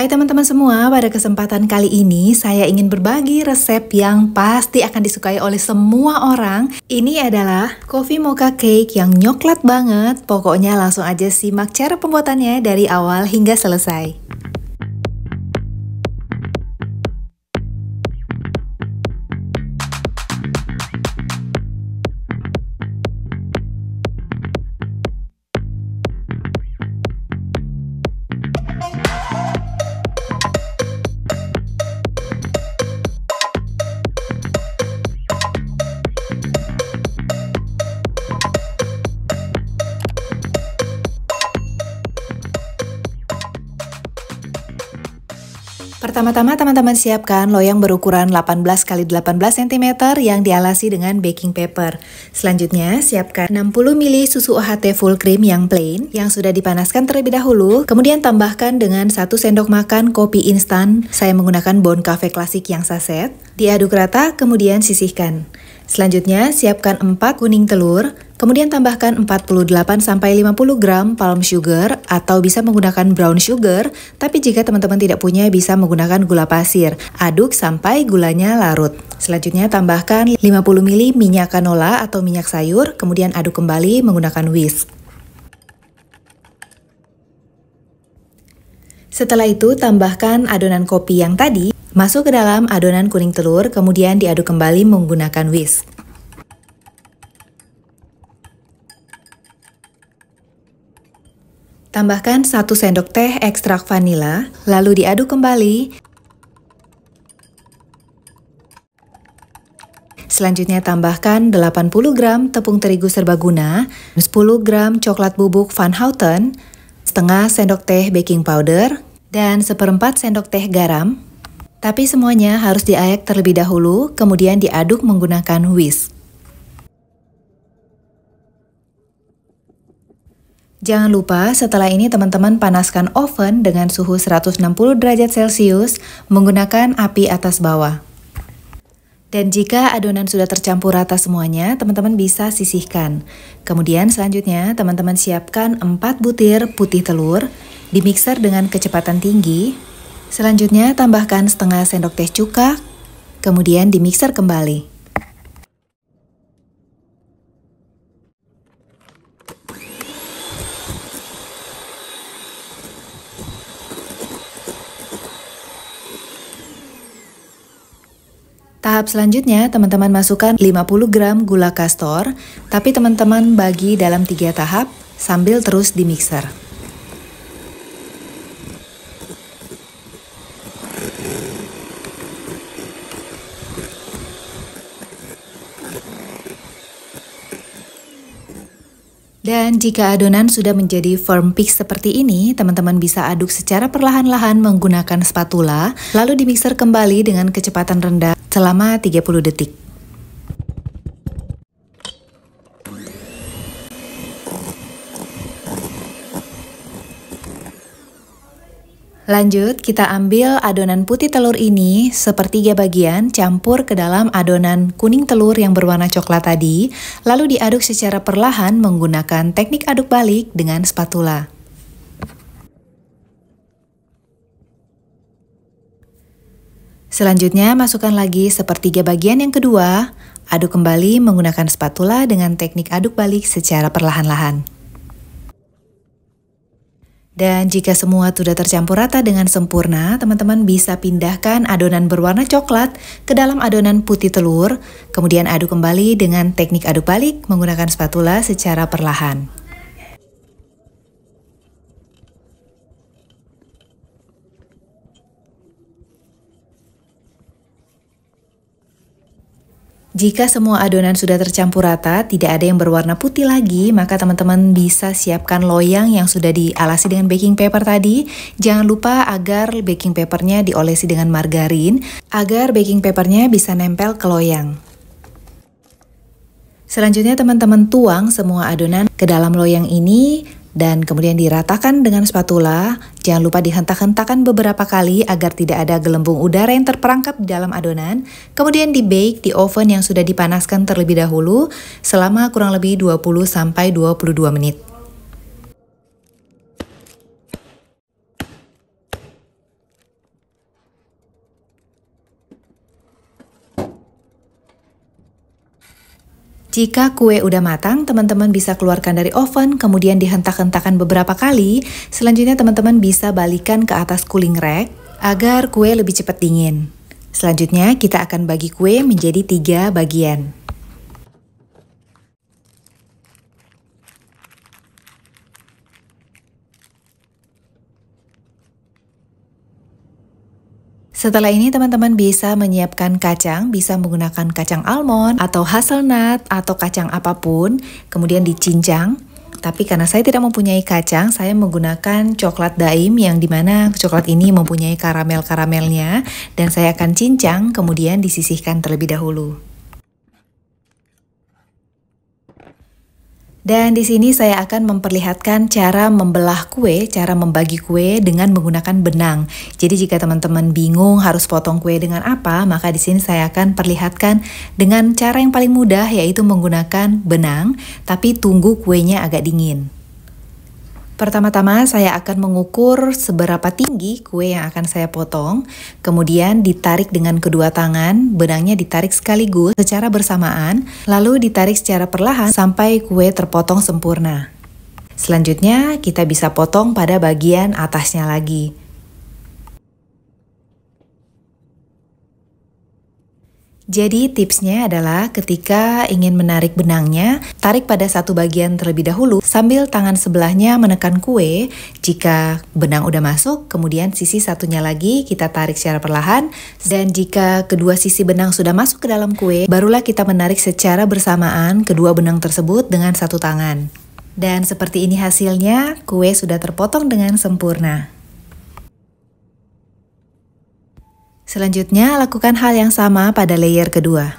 Hai teman-teman semua, pada kesempatan kali ini saya ingin berbagi resep yang pasti akan disukai oleh semua orang. Ini adalah coffee mocha cake yang nyoklat banget. Pokoknya langsung aja simak cara pembuatannya dari awal hingga selesai. Pertama-tama teman-teman siapkan loyang berukuran 18 x 18 cm yang dialasi dengan baking paper. Selanjutnya siapkan 60 ml susu OHT full cream yang plain yang sudah dipanaskan terlebih dahulu. Kemudian tambahkan dengan 1 sendok makan kopi instan. Saya menggunakan bone Cafe klasik yang saset. Diaduk rata kemudian sisihkan. Selanjutnya, siapkan 4 kuning telur, kemudian tambahkan 48-50 gram palm sugar atau bisa menggunakan brown sugar, tapi jika teman-teman tidak punya bisa menggunakan gula pasir. Aduk sampai gulanya larut. Selanjutnya tambahkan 50 ml minyak canola atau minyak sayur, kemudian aduk kembali menggunakan whisk. Setelah itu tambahkan adonan kopi yang tadi Masuk ke dalam adonan kuning telur, kemudian diaduk kembali menggunakan whisk. Tambahkan 1 sendok teh ekstrak vanila, lalu diaduk kembali. Selanjutnya tambahkan 80 gram tepung terigu serbaguna, 10 gram coklat bubuk Van Houten, setengah sendok teh baking powder, dan seperempat sendok teh garam. Tapi semuanya harus diayak terlebih dahulu, kemudian diaduk menggunakan whisk. Jangan lupa setelah ini teman-teman panaskan oven dengan suhu 160 derajat Celcius menggunakan api atas bawah. Dan jika adonan sudah tercampur rata semuanya, teman-teman bisa sisihkan. Kemudian selanjutnya teman-teman siapkan 4 butir putih telur, dimixer dengan kecepatan tinggi, Selanjutnya tambahkan setengah sendok teh cuka, kemudian dimixer kembali. Tahap selanjutnya, teman-teman masukkan 50 gram gula kastor, tapi teman-teman bagi dalam tiga tahap sambil terus dimixer. Dan jika adonan sudah menjadi firm peak seperti ini, teman-teman bisa aduk secara perlahan-lahan menggunakan spatula, lalu dimixer kembali dengan kecepatan rendah selama 30 detik. Lanjut, kita ambil adonan putih telur ini sepertiga bagian campur ke dalam adonan kuning telur yang berwarna coklat tadi, lalu diaduk secara perlahan menggunakan teknik aduk balik dengan spatula. Selanjutnya, masukkan lagi sepertiga bagian yang kedua, aduk kembali menggunakan spatula dengan teknik aduk balik secara perlahan-lahan. Dan jika semua sudah tercampur rata dengan sempurna, teman-teman bisa pindahkan adonan berwarna coklat ke dalam adonan putih telur, kemudian aduk kembali dengan teknik aduk balik menggunakan spatula secara perlahan. Jika semua adonan sudah tercampur rata, tidak ada yang berwarna putih lagi, maka teman-teman bisa siapkan loyang yang sudah dialasi dengan baking paper tadi. Jangan lupa agar baking papernya diolesi dengan margarin, agar baking papernya bisa nempel ke loyang. Selanjutnya teman-teman tuang semua adonan ke dalam loyang ini, dan kemudian diratakan dengan spatula. Jangan lupa dihentak-hentakan beberapa kali agar tidak ada gelembung udara yang terperangkap di dalam adonan. Kemudian di-bake di oven yang sudah dipanaskan terlebih dahulu selama kurang lebih 20 22 menit. Jika kue udah matang, teman-teman bisa keluarkan dari oven, kemudian dihentak-hentakan beberapa kali. Selanjutnya teman-teman bisa balikan ke atas cooling rack agar kue lebih cepat dingin. Selanjutnya kita akan bagi kue menjadi tiga bagian. Setelah ini teman-teman bisa menyiapkan kacang, bisa menggunakan kacang almond atau hazelnut atau kacang apapun, kemudian dicincang. Tapi karena saya tidak mempunyai kacang, saya menggunakan coklat daim yang dimana coklat ini mempunyai karamel-karamelnya dan saya akan cincang kemudian disisihkan terlebih dahulu. Dan di sini saya akan memperlihatkan cara membelah kue, cara membagi kue dengan menggunakan benang. Jadi jika teman-teman bingung harus potong kue dengan apa, maka di sini saya akan perlihatkan dengan cara yang paling mudah yaitu menggunakan benang, tapi tunggu kuenya agak dingin. Pertama-tama saya akan mengukur seberapa tinggi kue yang akan saya potong, kemudian ditarik dengan kedua tangan, benangnya ditarik sekaligus secara bersamaan, lalu ditarik secara perlahan sampai kue terpotong sempurna. Selanjutnya, kita bisa potong pada bagian atasnya lagi. Jadi tipsnya adalah ketika ingin menarik benangnya, tarik pada satu bagian terlebih dahulu sambil tangan sebelahnya menekan kue. Jika benang udah masuk, kemudian sisi satunya lagi kita tarik secara perlahan dan jika kedua sisi benang sudah masuk ke dalam kue, barulah kita menarik secara bersamaan kedua benang tersebut dengan satu tangan. Dan seperti ini hasilnya, kue sudah terpotong dengan sempurna. Selanjutnya, lakukan hal yang sama pada layer kedua.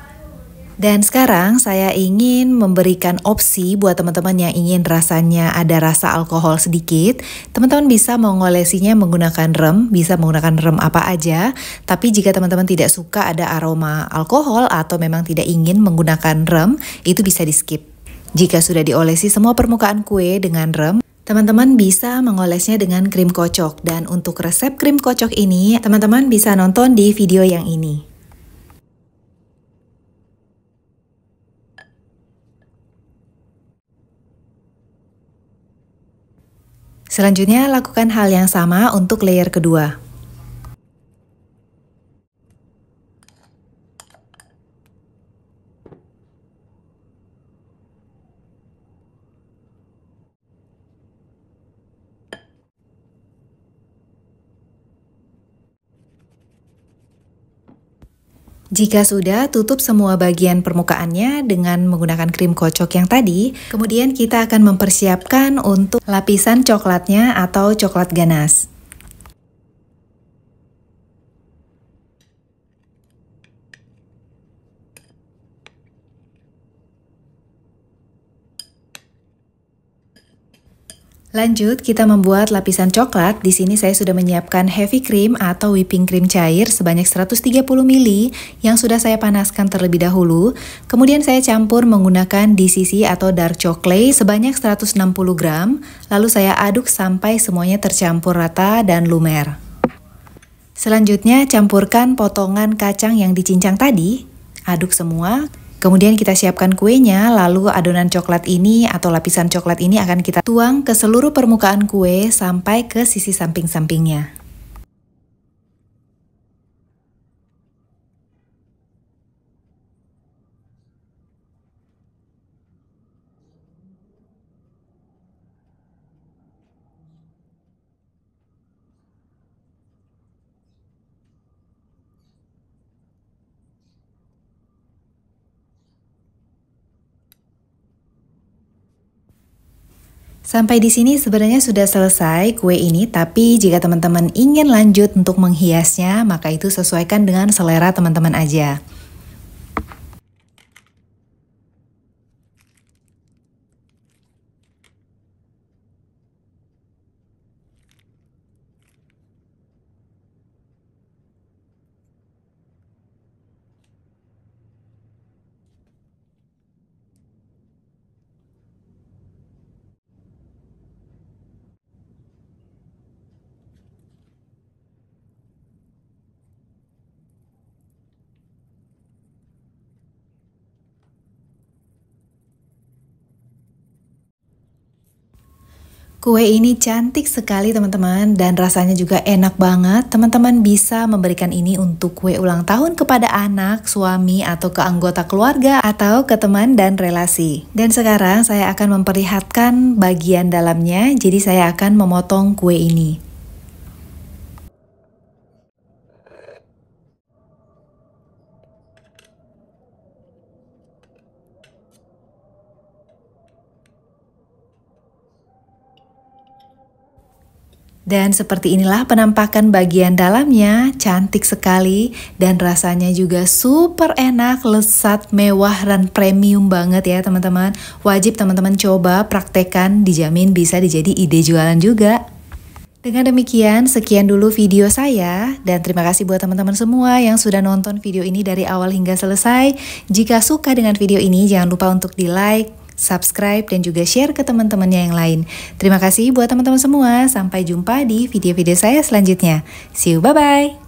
Dan sekarang saya ingin memberikan opsi buat teman-teman yang ingin rasanya ada rasa alkohol sedikit. Teman-teman bisa mengolesinya menggunakan rem, bisa menggunakan rem apa aja. Tapi jika teman-teman tidak suka ada aroma alkohol atau memang tidak ingin menggunakan rem, itu bisa di skip. Jika sudah diolesi semua permukaan kue dengan rem, Teman-teman bisa mengolesnya dengan krim kocok dan untuk resep krim kocok ini teman-teman bisa nonton di video yang ini. Selanjutnya lakukan hal yang sama untuk layer kedua. Jika sudah, tutup semua bagian permukaannya dengan menggunakan krim kocok yang tadi. Kemudian kita akan mempersiapkan untuk lapisan coklatnya atau coklat ganas. Lanjut, kita membuat lapisan coklat. Di sini saya sudah menyiapkan heavy cream atau whipping cream cair sebanyak 130 ml yang sudah saya panaskan terlebih dahulu. Kemudian saya campur menggunakan DCC atau dark chocolate sebanyak 160 gram. Lalu saya aduk sampai semuanya tercampur rata dan lumer. Selanjutnya, campurkan potongan kacang yang dicincang tadi. Aduk semua, Kemudian kita siapkan kuenya, lalu adonan coklat ini atau lapisan coklat ini akan kita tuang ke seluruh permukaan kue sampai ke sisi samping-sampingnya. Sampai di sini sebenarnya sudah selesai kue ini, tapi jika teman-teman ingin lanjut untuk menghiasnya, maka itu sesuaikan dengan selera teman-teman aja. Kue ini cantik sekali teman-teman dan rasanya juga enak banget. Teman-teman bisa memberikan ini untuk kue ulang tahun kepada anak, suami, atau ke anggota keluarga, atau ke teman dan relasi. Dan sekarang saya akan memperlihatkan bagian dalamnya, jadi saya akan memotong kue ini. Dan seperti inilah penampakan bagian dalamnya, cantik sekali dan rasanya juga super enak, lesat, mewah dan premium banget ya teman-teman. Wajib teman-teman coba praktekan, dijamin bisa dijadi ide jualan juga. Dengan demikian, sekian dulu video saya dan terima kasih buat teman-teman semua yang sudah nonton video ini dari awal hingga selesai. Jika suka dengan video ini, jangan lupa untuk di like, subscribe, dan juga share ke teman-temannya yang lain. Terima kasih buat teman-teman semua. Sampai jumpa di video-video saya selanjutnya. See you, bye-bye.